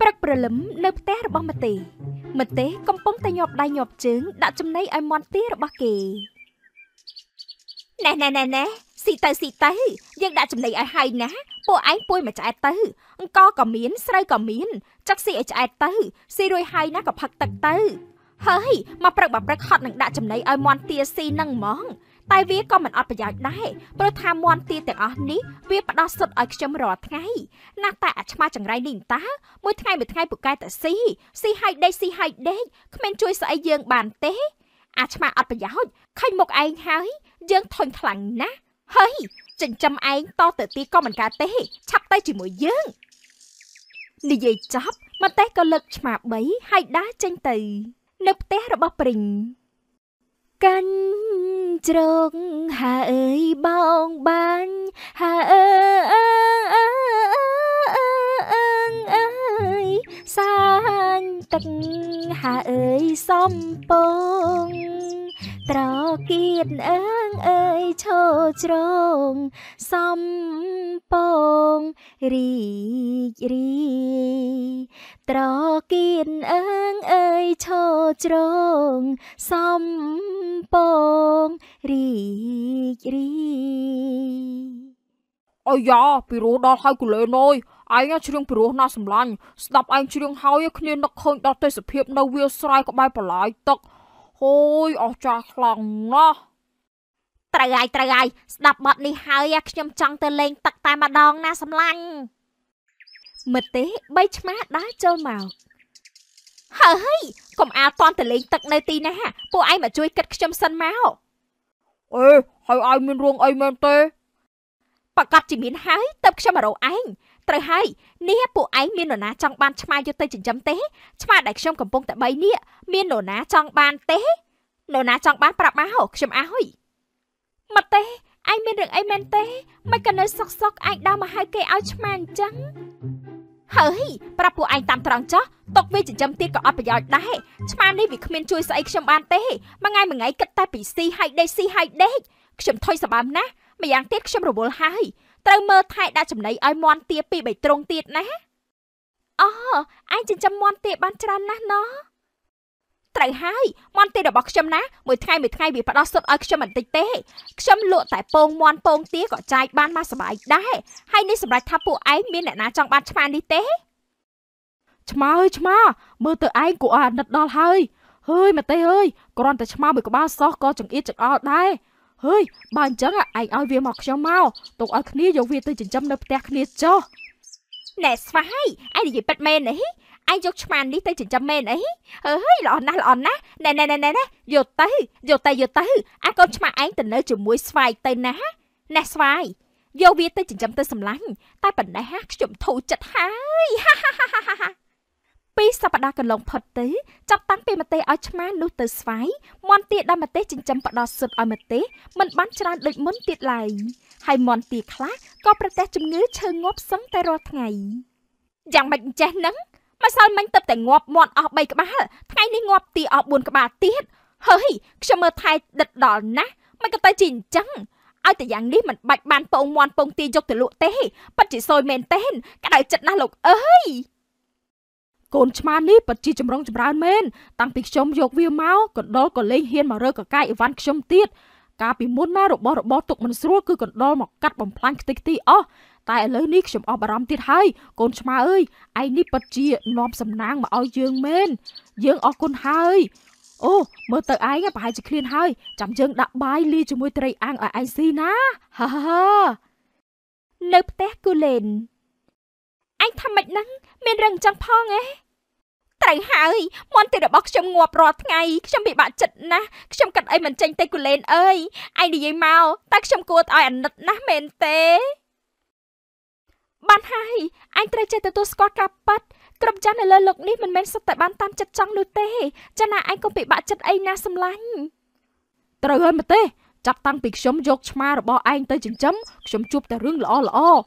ព្រឹកព្រលឹមនៅផ្ទះរបស់ម្ទេម្ទេកំពុងតែញាប់ដៃញាប់ជើងដាក់ចំណីឲ្យមន់ទារបស់គេណែណែណែណែស៊ីទៅស៊ីទៅយើងដាក់ចំណីឲ្យហើយណាពួកឯងពួយមួយឆ្អែតទៅអង្គក៏មាន ស្រូវក៏មានចាក់ស៊ីឲ្យឆ្អែតទៅស៊ីរួយហើយណាក៏ផឹកទឹកទៅហើយមកព្រឹកបើព្រឹកហត់នឹងដាក់ចំណីឲ្យមន់ទាស៊ីនឹងហ្មងតែវាក៏មិនអត់ប្រយោជន៍ដែរព្រោះថាមន់ទាទាំងអស់នេះវាផ្ដោះសុទ្ធឲ្យខ្ញុំរាល់ថ្ងៃណាស់តែអាឆ្មាចង្រៃនេះតាមួយថ្ងៃមួយថ្ងៃពូកែតស៊ីស៊ីហើយដេកស៊ីហើយដេកគ្មានជួយស្អីយើង បានទេ អាឆ្មាអត់ប្រយោជន៍ឃើញមុខឯងហើយយើងធុញខ្លាំងណាស់ហើយចិញ្ចឹមឯងតទៅទីក៏មិនកើតទេឆាប់ទៅជាមួយយើង និយាយចប់មកតេះក៏លើកឆ្មា3ហើយដាស់ចេញទៅនៅផ្ទះរបស់ព្រិញកាន់ជ្រកហើយបងបានហើយសាញ់ទឹកហើយសំពងត្រគៀតអើងអើយឈោជ្រងសំពងរីករី ត្រគៀតអើងអើយឈោជ្រងសំពងរីករីអាយ៉ាពីរោះដល់ហើយកូលែនអើយឯងជ្រៀងព្រោះណាស់សម្លាញ់ស្ដាប់ឯងជ្រៀងហើយគ្នានឹកឃើញដល់ទេសភាពនៅវាលស្រែក្បែរបន្លាយទឹកហូយអស់ចាស់ខ្លាំងណាស់ត្រូវហើយត្រូវហើយស្ដាប់បទនេះហើយខ្ញុំចង់ទៅលេងទឹកតែម្ដងណាសំឡាញ់មើលទេបីឆ្មាដើរចូលមកហើយកុំអាលតន់ទៅលេងទឹកនៅទីណាពួកឯងមកជួយគិតខ្ញុំសិនមកអេហើយឲ្យមានរឿងអីមែនទេប្រកាសជាមានហើយទៅខ្ញុំមករកឯងត្រូវហើយនេះពួកឯងមាននរណាចង់បានឆ្មាយកទៅចិញ្ចឹមទេឆ្មាដែលខ្ញុំកំពុងតែ3នេះមាននរណា ចង់បានទេនរណាចង់បានប្រាប់មកខ្ញុំអើយមកទេឯងមានរឿងអីមែនទេមិនក៏នៅសុកសុកឯងដើរមកហៅគេឲ្យឆ្មាអញ្ចឹងហើយប្រាប់ពួកឯងតាមត្រង់ចោះຕົកវាចិញ្ចឹមទៀតក៏អត់ប្រយោជន៍ដែរឆ្មានេះវាគ្មានជួយស្អីខ្ញុំបានទេមួយថ្ងៃមួយថ្ងៃគិតតែ ពីស៊ីហើយដេកស៊ីហើយដេកខ្ញុំថុយសបើមណាស់ម្យ៉ាងទៀតខ្ញុំរវល់ហើយត្រូវមើលថែដាក់ចំណីឲ្យមន់ទាពីរបីត្រង់ទៀតណាអូអញចិញ្ចឹមមន់ទាបានច្រើនណាស់ណោះត្រូវហើយមន់ទារបស់ខ្ញុំណាមួយថ្ងៃមួយថ្ងៃវាផ្ដោះសុទ្ធឲ្យខ្ញុំបន្តិចទេខ្ញុំលក់តែពងមន់ពងទាក៏ចាយបានមកសบายដែរហើយនេះសម្រាប់ថាពួកឯងមានអ្នកណាចង់បានឆ្មានេះទេឆ្មាអើយឆ្មាមើលទៅឯងគួរអាណិតដល់ហើយហើយមកទេអើយគ្រាន់តែឆ្មាមួយក្បាលសោះក៏ចង្អៀតចង្អល់ដែរហើយបើអញ្ចឹងឯងឲ្យវាមកខ្ញុំមកទុកឲ្យគ្នាយកវាទៅចិញ្ចឹមនៅផ្ទះគ្នាចុះណែស្វាយឯងនិយាយប៉ិតមែនអីឯងយកឆ្មានេះទៅចិញ្ចឹមមែនអីអើយល្អណាស់ល្អណាស់ណែណែណែណែយកទៅយកទៅយកទៅអាកូនឆ្មាឯងទៅនៅជាមួយស្វាយទៅណាណែស្វាយយកវាទៅចិញ្ចឹមទៅសម្លាញ់តែប៉ុណ្ណេះខ្ញុំធូរចិត្តហើយហាហាហាហាពីសប្តាហ៍កន្លងផុតទៅចាប់តាំងពីម្ទេសឲ្យឆ្មានោះទៅស្វាយមន់ទាដែលម្ទេសចិញ្ចឹមផ្ដោសុទ្ធឲ្យម្ទេសមិនបានច្រើនដូចមុនទៀតឡើយហើយមន់ទាខ្លះក៏ប្រទះជំងឺឈឺងាប់សឹងតែរាល់ថ្ងៃយ៉ាងមិនចេះនឹងម្សិលមិញទៅតែងាប់មាត់អស់3ក្បាលថ្ងៃនេះងាប់ទាអស់4ក្បាលទៀតហើយខ្ញុំមើលថែដិតដល់ណាស់មិនក៏តែជាអញ្ចឹងឲ្យតែយ៉ាងនេះមិនបាច់បានពងមន់ពងទាយកទៅលក់ទេប៉ិតជាសយមែនទេក្តៅចិត្តណាស់លោកអើយកូនឆ្មានេះពិតជាចម្រុងចម្រើនមែនតាំងពីខ្ញុំយកវាមកកណ្ដុលក៏លេងហ៊ានមករើកកាយអីវ៉ាន់ខ្ញុំទៀតកាលពីមុនណារបស់របរទុកមិនស្រួលគឺកណ្ដុលមកកាត់បំផ្លាញខ្ទេចខ្ទីអស់តែឥឡូវនេះខ្ញុំអស់បារម្ភទៀតហើយកូនឆ្មាអើយឯងនេះពិតជានាំសំណាងមកឲ្យយើងមែនយើងអរគុណហើយអូមើលទៅឯងប្រហែលជាឃ្លានហើយចាំយើងដាក់បាយលាជាមួយត្រីអាំងឲ្យឯងស៊ីណាហាហានៅផ្ទះគូលេនថាម៉េចហ្នឹងមានរឿងចឹងផងឯងត្រូវហើយមន្តីរបស់ខ្ញុំងាប់រាល់ថ្ងៃខ្ញុំពិបាកចិត្តណាស់ខ្ញុំកាត់អីមិនចេញទេគូលែនអើយឯងនិយាយមកតែខ្ញុំគួរឲ្យអាណិតណាស់មែនទេបានហើយឯងត្រូវចេះទទួលស្គាល់ការប៉ັດក្រុមចាស់នៅលើលោកនេះមិនមែនសុទ្ធតែបានតាមចិត្តចង់នោះទេចាណាឯងក៏ពិបាកចិត្តអីណាស់សម្លាញ់ត្រូវហើយមកទេចាប់តាំងពីខ្ញុំយកឆ្មារបស់ឯងទៅចិញ្ចឹមខ្ញុំជួបតែរឿងល្អល្អឯង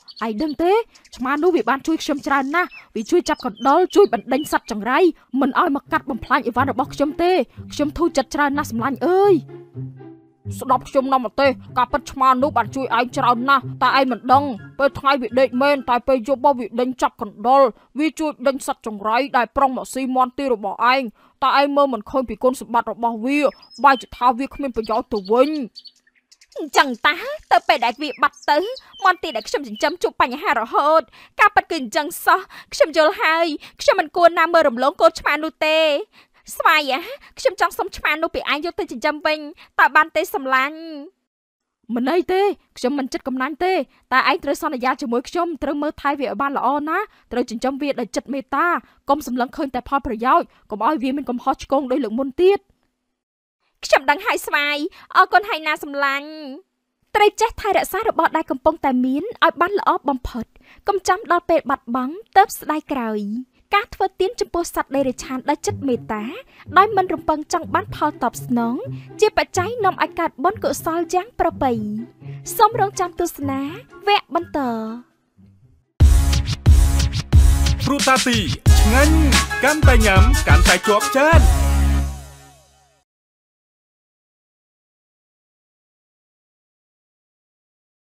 ដឹងទេឆ្មានោះវាបានជួយខ្ញុំច្រើនណាស់វាជួយចាប់កណ្ដុរជួយបណ្ដេញសត្វចង្រៃមិនឲ្យមកកាត់បំផ្លាញអីវ៉ាន់របស់ខ្ញុំទេខ្ញុំធូរចិត្តច្រើនណាស់សម្លាញ់អើយស្ដាប់ខ្ញុំនាំប្រទេសការប៉ັດឆ្មានោះបានជួយឯងច្រើនណាស់តែឯងមិនដឹងពេលថ្ងៃវាដេកមែនតែពេលយប់មកវាដេញចាប់កណ្ដុលវាជួយដេញសត្វចង្រៃដែលប្រុងមកស៊ីមន់ទីរបស់ឯងតែឯងមើលមិនឃើញពីគុណសម្បត្តិរបស់វាបែរជាថាវាគ្មានប្រយោជន៍ទៅវិញអញ្ចឹងតាទៅពេលដែលវាបាត់ទៅមន្ទីរដែលខ្ញុំចិញ្ចឹមជួបបញ្ហារហូត ការប៉ັດគឺអញ្ចឹងសោះខ្ញុំយល់ហើយខ្ញុំមិនគួរណាមើលរំលងកូនឆ្មានោះទេស្វាយខ្ញុំចង់សុំឆ្មានោះពីឯងយកទៅចិញ្ចឹមវិញតើបានទេសម្លាញ់មិនអីទេ ខ្ញុំមិនចិត្តកំណាញ់ទេតែឯងត្រូវសន្យាជាមួយខ្ញុំត្រូវមើលថែវាឲ្យបានល្អណាត្រូវចិញ្ចឹមវាដោយចិត្តមេត្តាកុំសម្លឹងឃើញតែផលប្រយោជន៍កុំឲ្យវាមានកំហុសឆ្គងដោយលើកមុនទៀតខ្ញុំដឹងហើយស្វាយអរគុណហើយណាសម្លាញ់ត្រូវចេះថែរក្សារបស់ដែលកំពុងតែមានឲ្យបានល្អបំផុតកុំចាំដល់ពេលបាត់បង់ទៅស្ដាយក្រោយការធ្វើទានចំពោះសត្វដេរិឆានដោយចិត្តមេត្តាដោយមិនរំពឹងចង់បានផលតបស្នងជាបច្ច័យនាំឲ្យកើតបុណ្យកុសលយ៉ាងប្រពៃសូមរងចាំទស្សនាវគ្គបន្តព្រូតាទីឆ្ងាញ់កាន់តែញ៉ាំកាន់តែជាប់ចាន